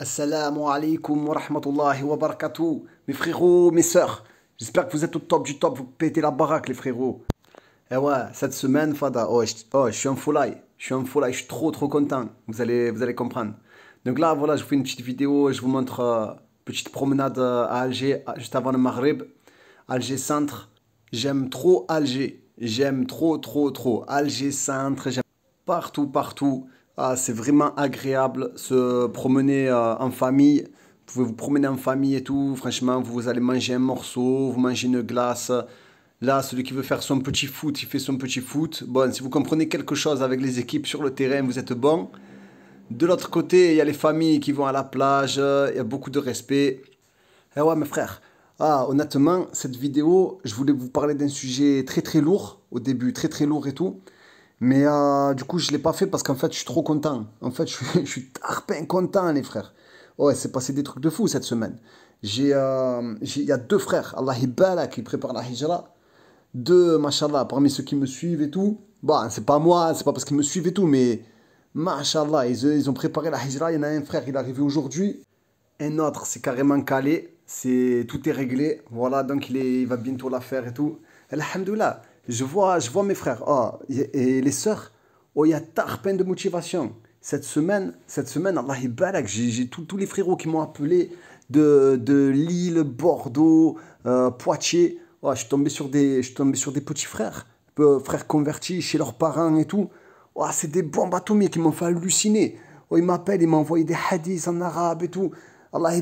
Assalamu alaikum wa rahmatullahi wa barakatuh. Mes frérots, mes soeurs j'espère que vous êtes au top du top, vous pétez la baraque les frérots. Et eh ouais, cette semaine, Fada, oh, je, suis un là, je suis un foulaille, je suis trop trop content, vous allez, vous allez comprendre. Donc là, voilà, je vous fais une petite vidéo, je vous montre une euh, petite promenade euh, à Alger, juste avant le Maghreb, Alger Centre. J'aime trop Alger, j'aime trop trop trop Alger Centre, j'aime partout partout. Ah, c'est vraiment agréable se promener euh, en famille. Vous pouvez vous promener en famille et tout. Franchement, vous allez manger un morceau, vous mangez une glace. Là, celui qui veut faire son petit foot, il fait son petit foot. Bon, si vous comprenez quelque chose avec les équipes sur le terrain, vous êtes bon. De l'autre côté, il y a les familles qui vont à la plage. Il y a beaucoup de respect. Eh ouais, mes frères. Ah, honnêtement, cette vidéo, je voulais vous parler d'un sujet très très lourd au début, très très lourd et tout. Mais euh, du coup, je ne l'ai pas fait parce qu'en fait, je suis trop content. En fait, je suis, je suis tarpin content, les frères. Ouais, c'est passé des trucs de fou cette semaine. J'ai, euh, il y a deux frères, Allah Ibbala, qui prépare la hijra. Deux, mashallah, parmi ceux qui me suivent et tout. Bon, bah, c'est pas moi, c'est pas parce qu'ils me suivent et tout, mais mashallah, euh, ils, ont préparé la hijra. Il y en a un frère, il est arrivé aujourd'hui. Un autre, c'est carrément calé. C'est, tout est réglé. Voilà, donc il, est, il va bientôt la faire et tout. Alhamdulillah. Je vois, je vois mes frères oh, et les sœurs. Oh, il y a tarpin de motivation. Cette semaine, cette semaine, Allah j'ai tous les frérots qui m'ont appelé de, de Lille, Bordeaux, euh, Poitiers. Oh, je suis tombé sur des, je tombé sur des petits frères, frères convertis chez leurs parents et tout. Oh, c'est des bombes atomiques qui m'ont fait halluciner. Oh, m'appellent, m'appellent ils des hadiths en arabe et tout. Allah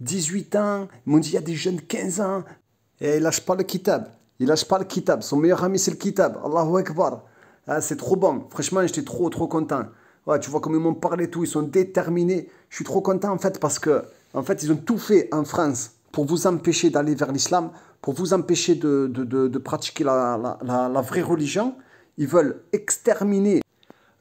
18 ans, ils m'ont dit il y a des jeunes 15 ans. Et lâchent pas le kitab. Il lâche pas le kitab. Son meilleur ami, c'est le kitab. Allahu Akbar. Hein, c'est trop bon. Franchement, j'étais trop, trop content. tu vois comme ils m'ont parlé tout. Ils sont déterminés. Je suis trop content en fait parce que, en fait, ils ont tout fait en France pour vous empêcher d'aller vers l'islam, pour vous empêcher de, pratiquer la, vraie religion. Ils veulent exterminer,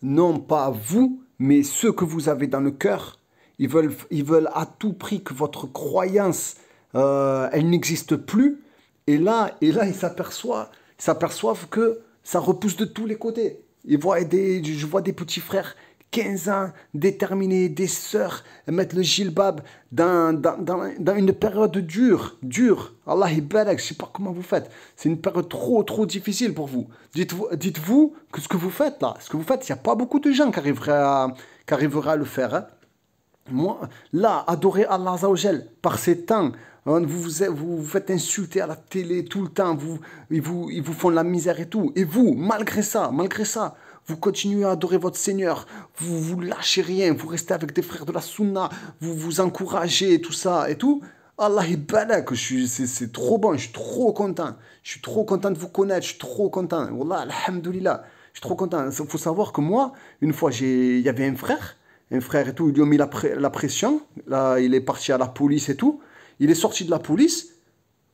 non pas vous, mais ceux que vous avez dans le cœur. Ils veulent, ils veulent à tout prix que votre croyance, euh, elle n'existe plus. Et là, et là ils s'aperçoivent, s'aperçoivent que ça repousse de tous les côtés. Ils voient des, je vois des petits frères, 15 ans, déterminés, des sœurs, mettre le gilbab dans, dans, dans, dans, une période dure, dure. Allah barak, je ne sais pas comment vous faites. C'est une période trop, trop difficile pour vous. Dites-vous dites -vous que ce que vous faites là, ce que vous faites, il n'y a pas beaucoup de gens qui arriveraient à, qui le faire. Hein. Moi, là, adorer Allah par ces temps, Hein, vous vous, vous faites insulter à la télé tout le temps, vous, ils, vous, vous font la misère et tout. Et vous, malgré ça, malgré ça, vous continuez à adorer votre Seigneur, vous vous lâchez rien, vous restez avec des frères de la Sunna, vous vous encouragez et tout ça et tout. Allah je suis, c'est trop bon, je suis trop content. Je suis trop content de vous connaître, je suis trop content. Wallah, je suis trop content. Il faut savoir que moi, une fois, il y avait un frère, un frère et tout, ils lui ont mis la pression, là, il est parti à la police et tout. Il est sorti de la police.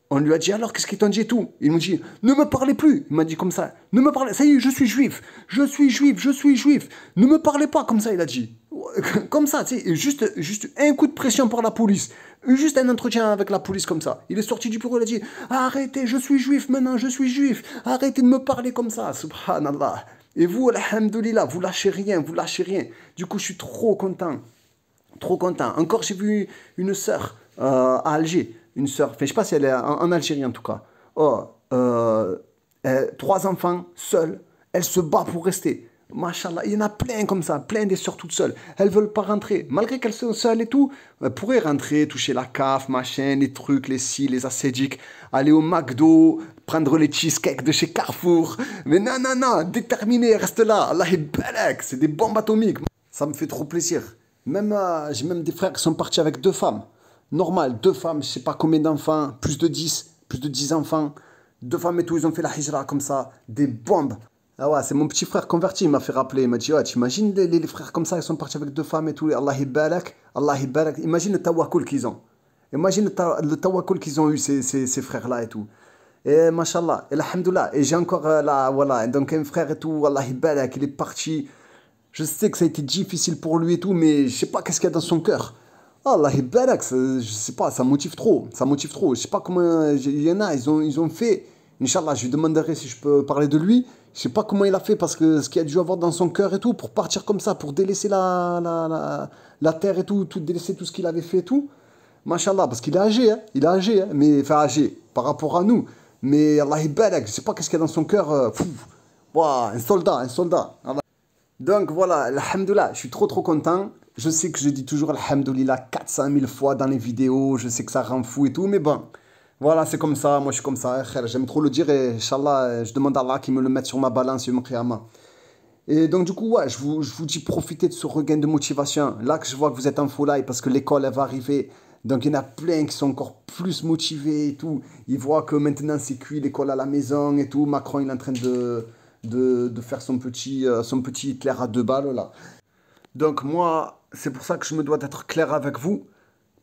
On lui a dit alors qu'est-ce qui t'en dit tout. Il me dit ne me parlez plus. Il m'a dit comme ça. Ne me parlez. Ça y est, je suis juif. Je suis juif. Je suis juif. Ne me parlez pas comme ça. Il a dit comme ça. Tu sais, juste, juste un coup de pression par la police. Juste un entretien avec la police comme ça. Il est sorti du bureau. Il a dit arrêtez. Je suis juif maintenant. Je suis juif. Arrêtez de me parler comme ça. Subhanallah. Et vous, alhamdoulilah, vous lâchez rien, vous lâchez rien. Du coup, je suis trop content. Trop content. Encore, j'ai vu une sœur euh, à Alger, une sœur, je sais pas si elle est en, Algérie en tout cas, oh, euh, trois enfants seuls, elle se bat pour rester. Machallah, il y en a plein comme ça, plein des sœurs toutes seules. Elles veulent pas rentrer, malgré qu'elles sont seules et tout. Elles pourraient rentrer, toucher la CAF, machin, les trucs, les si, les ascédiques, aller au McDo, prendre les cheesecakes de chez Carrefour. Mais non, non, non, déterminé, reste là. Allah est c'est des bombes atomiques. Ça me fait trop plaisir. Même, euh, j'ai même des frères qui sont partis avec deux femmes normal, deux femmes, je sais pas combien d'enfants, plus de 10, plus de 10 enfants, deux femmes et tout, ils ont fait la hijra comme ça, des bombes. Ah ouais, c'est mon petit frère converti, il m'a fait rappeler, il m'a dit, ouais, les, frères comme ça, ils sont partis avec deux femmes et tout, Allah ibarak, Allah ibarak, imagine le tawakul qu'ils ont. Imagine le, tawakul qu'ils ont eu, ces, ces, frères-là et tout. Et machallah, et alhamdoulilah, et j'ai encore euh, voilà, donc un frère et tout, Allah ibarak, il est parti. Je sais que ça a été difficile pour lui et tout, mais je sais pas qu'est-ce qu'il y a dans son cœur. Allah Ibarak, je sais pas, ça motive trop, ça motive trop. Je sais pas comment, il y en a, ils ont, ils ont fait. Inch'Allah, je lui demanderai si je peux parler de lui. Je sais pas comment il a fait parce que ce qu'il a dû avoir dans son cœur et tout pour partir comme ça, pour délaisser la, la, la, la terre et tout, tout délaisser tout ce qu'il avait fait et tout. Mashallah, parce qu'il est âgé, hein, il est âgé, hein, mais enfin âgé par rapport à nous. Mais Allah Ibarak, je sais pas qu'est-ce qu'il y a dans son cœur. Euh, un soldat, un soldat. Donc voilà, Alhamdulillah, je suis trop trop content. Je sais que je dis toujours Alhamdoulilah 400 000 fois dans les vidéos, je sais que ça rend fou et tout, mais bon, voilà, c'est comme ça, moi je suis comme ça, eh, j'aime trop le dire et Inch'Allah, euh, je demande à Allah qu'il me le mette sur ma balance, Yom Qiyamah. Et donc, du coup, ouais, je vous, je vous dis, profitez de ce regain de motivation. Là que je vois que vous êtes en full parce que l'école, elle va arriver. Donc, il y en a plein qui sont encore plus motivés et tout. Ils voient que maintenant, c'est cuit, l'école à la maison et tout. Macron, il est en train de, de, de faire son petit, euh, son petit à deux balles, là. Donc, moi, c'est pour ça que je me dois d'être clair avec vous,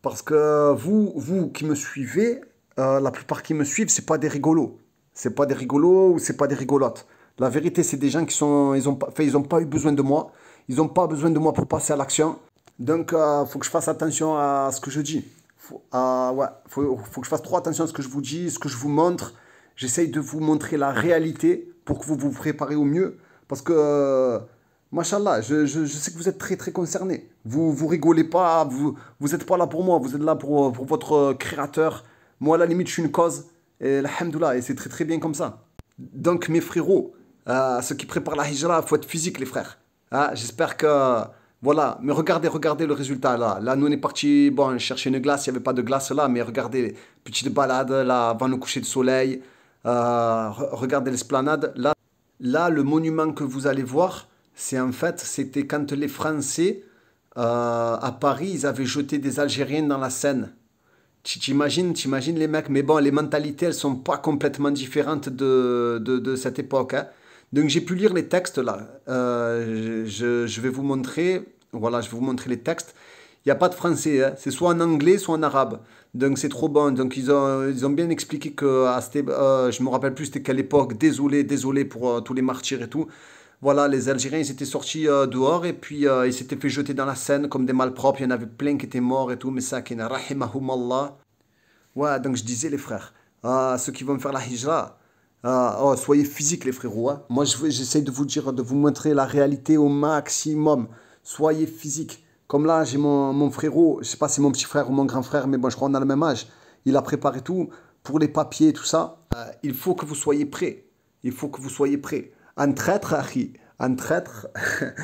parce que vous, vous qui me suivez, euh, la plupart qui me suivent, c'est pas des rigolos, c'est pas des rigolos ou c'est pas des rigolotes. La vérité, c'est des gens qui sont, ils ont pas, ils ont pas eu besoin de moi, ils ont pas besoin de moi pour passer à l'action. Donc, euh, faut que je fasse attention à ce que je dis. Faut, faut, faut, que je fasse trop attention à ce que je vous dis, ce que je vous montre. J'essaye de vous montrer la réalité pour que vous vous préparez au mieux, parce que euh, Machallah, je, je, sais que vous êtes très très concerné. Vous vous rigolez pas, vous vous êtes pas là pour moi, vous êtes là pour, votre euh, créateur. Moi, à la limite, je suis une cause. Et alhamdoulilah, et c'est très très bien comme ça. Donc, mes frérots, euh, ceux qui préparent la hijra, faut être physique, les frères. Ah J'espère que. Voilà, mais regardez, regardez le résultat là. Là, nous on est parti, bon, chercher une glace, il n'y avait pas de glace là, mais regardez, petite balade là, avant le coucher de soleil. Euh, regardez l'esplanade. Là, là, le monument que vous allez voir, c'est en fait, c'était quand les Français, euh, à Paris, ils avaient jeté des Algériens dans la Seine. T'imagines, t'imagines les mecs, mais bon, les mentalités, elles sont pas complètement différentes de, cette époque. Hein. Donc j'ai pu lire les textes là. Euh, je, vais vous montrer, voilà, je vais vous montrer les textes. Il n'y a pas de français, hein. c'est soit en anglais, soit en arabe. Donc c'est trop bon. Donc ils ont, bien expliqué que, à euh, je me rappelle plus c'était quelle époque, désolé, désolé pour tous les martyrs et tout voilà, les Algériens, ils étaient sortis euh, dehors et puis euh, ils s'étaient fait jeter dans la Seine comme des malpropres. Il y en avait plein qui étaient morts et tout. Mais ça, Allah. Ouais, donc je disais, les frères, ah, ceux qui vont faire la hijra, ah, oh, soyez physiques, les frérots. Hein. Moi, j'essaie de vous dire, de vous montrer la réalité au maximum. Soyez physiques. Comme là, j'ai mon, mon frérot, je sais pas si c'est mon petit frère ou mon grand frère, mais bon, je crois qu'on a le même âge. Il a préparé tout pour les papiers, et tout ça. Euh, il faut que vous soyez prêts. Il faut que vous soyez prêts un traître, un traître,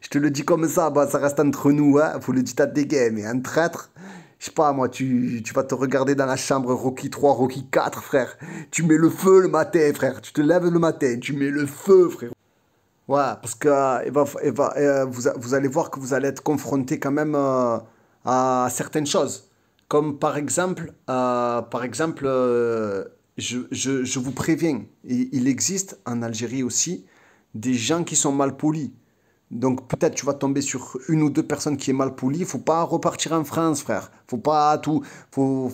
je te le dis comme ça, bah, ça reste entre nous, hein, faut le dites à des gays, mais un traître, je sais pas moi, tu, vas te regarder dans la chambre Rocky 3, Rocky 4, frère. Tu mets le feu le matin, frère. Tu te lèves le matin, tu mets le feu, frère. Voilà, parce que euh, euh, vous, allez voir que vous allez être confronté quand même euh, à certaines choses. Comme par exemple, par exemple je, vous préviens, il existe en Algérie aussi des gens qui sont mal polis. Donc peut-être tu vas tomber sur une ou deux personnes qui est mal polies. Faut pas repartir en France, frère. Faut pas tout, faut,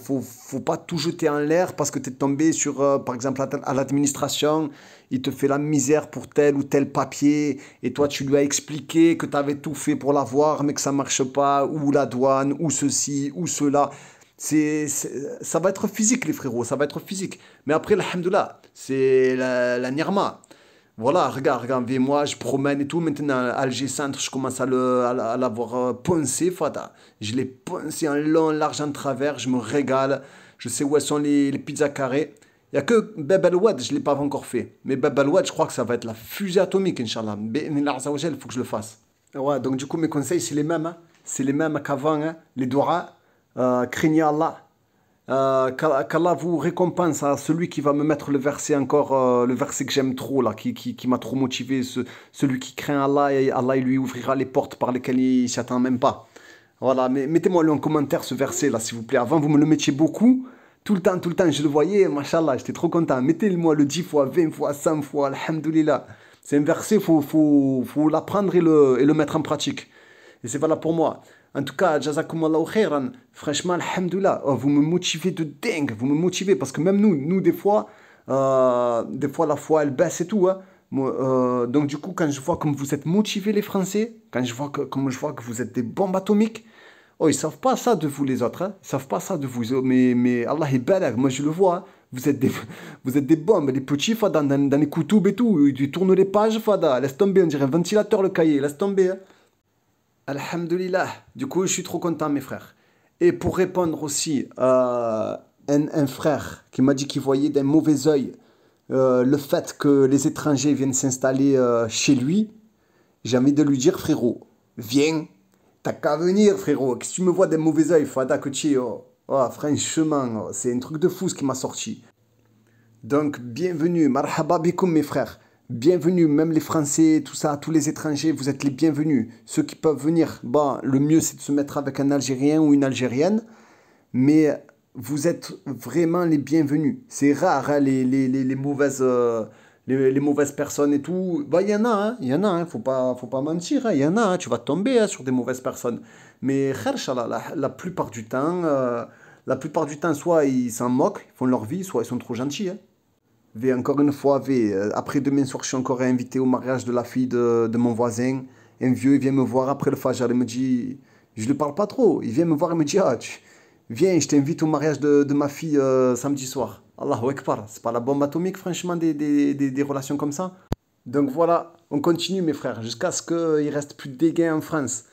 pas tout jeter en l'air parce que tu es tombé sur, euh, par exemple, à l'administration, il te fait la misère pour tel ou tel papier et toi tu lui as expliqué que tu avais tout fait pour l'avoir mais que ça marche pas ou la douane ou ceci ou cela c'est, ça va être physique, les frérots, ça va être physique. Mais après, alhamdoulilah, c'est la, la nirma. Voilà, regarde, regarde, moi, je promène et tout. Maintenant, Alger Centre, je commence à l'avoir à, euh, poncé, Fata. Je l'ai poncé en long, large, en travers. Je me régale. Je sais où sont les, les pizzas carrées. Il n'y a que Bab el wad je ne l'ai pas encore fait. Mais Bab el wad je crois que ça va être la fusée atomique, Inch'Allah. Il faut que je le fasse. Ouais, donc, du coup, mes conseils, c'est les mêmes. Hein. C'est les mêmes qu'avant. Hein. Les doigts euh, craignez Allah, euh, qu'Allah vous récompense à celui qui va me mettre le verset encore, euh, le verset que j'aime trop, là, qui, qui, m'a trop motivé, celui qui craint Allah, et Allah lui ouvrira les portes par lesquelles il ne s'attend même pas. Voilà, mais mettez-moi en commentaire ce verset là, s'il vous plaît. Avant, vous me le mettiez beaucoup, tout le temps, tout le temps, je le voyais, machallah, j'étais trop content. Mettez-moi le 10 fois, 20 fois, 100 fois, alhamdoulilah. C'est un verset, il faut, faut, l'apprendre et le mettre en pratique. Et c'est voilà pour moi. En tout cas, jazakumallahu khairan. Franchement, Alhamdulillah, oh, vous me motivez de dingue. Vous me motivez parce que même nous, nous, des fois, euh, des fois, la foi, elle baisse et tout. Hein. Euh, donc, du coup, quand je vois comme vous êtes motivés, les Français, quand je vois que, comme je vois que vous êtes des bombes atomiques, oh, ils savent pas ça de vous, les autres. Hein. Ils savent pas ça de vous. Oh, mais, mais Allah est bel. Moi, je le vois. Hein. Vous êtes, des, vous êtes des bombes, les petits dans, les coutoubes et tout. Ils tournent les pages, fada. Laisse tomber, on dirait ventilateur le cahier. Laisse tomber. Hein. Alhamdulillah. Du coup, je suis trop content, mes frères. Et pour répondre aussi à un, frère qui m'a dit qu'il voyait d'un mauvais oeil euh, le fait que les étrangers viennent s'installer euh, chez lui, j'ai envie de lui dire, frérot, viens, t'as qu'à venir, frérot. si tu me vois d'un mauvais oeil, fada faut oh, franchement, oh, c'est un truc de fou ce qui m'a sorti. Donc, bienvenue, marhaba bikoum, mes frères bienvenue, même les Français, tout ça, tous les étrangers, vous êtes les bienvenus. Ceux qui peuvent venir, bah, le mieux c'est de se mettre avec un Algérien ou une Algérienne, mais vous êtes vraiment les bienvenus. C'est rare hein, les, mauvaises... Euh, les, mauvaises personnes et tout, bah, il y en a, hein, il y en a, hein, faut pas, faut pas mentir, il y en a, tu vas tomber sur des mauvaises personnes. Mais la, la plupart du temps, euh, la plupart du temps, soit ils s'en moquent, ils font leur vie, soit ils sont trop gentils. V, encore une fois, euh, après-demain soir, je suis encore invité au mariage de la fille de, de mon voisin. Un vieux, il vient me voir après le Fajr, il me dit, je ne lui parle pas trop, il vient me voir, et me dit, ah, viens, je t'invite au mariage de, de ma fille euh, samedi soir. Allahu Akbar, c'est pas la bombe atomique, franchement, des, des, des, relations comme ça. Donc voilà, on continue, mes frères, jusqu'à ce qu'il reste plus de dégâts en France.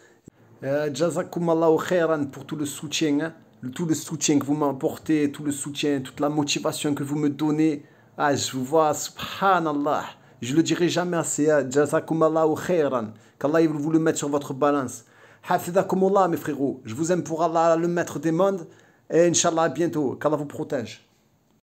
Euh, Jazakum Allahu khairan pour tout le soutien, hein. tout le soutien que vous m'apportez, tout le soutien, toute la motivation que vous me donnez. Ah, je vous vois, subhanallah. Je le dirai jamais assez. ou khairan. Qu'Allah vous le mette sur votre balance. Allah, mes frérots. Je vous aime pour Allah, le maître des mondes. Et inshallah, bientôt. Qu'Allah vous protège.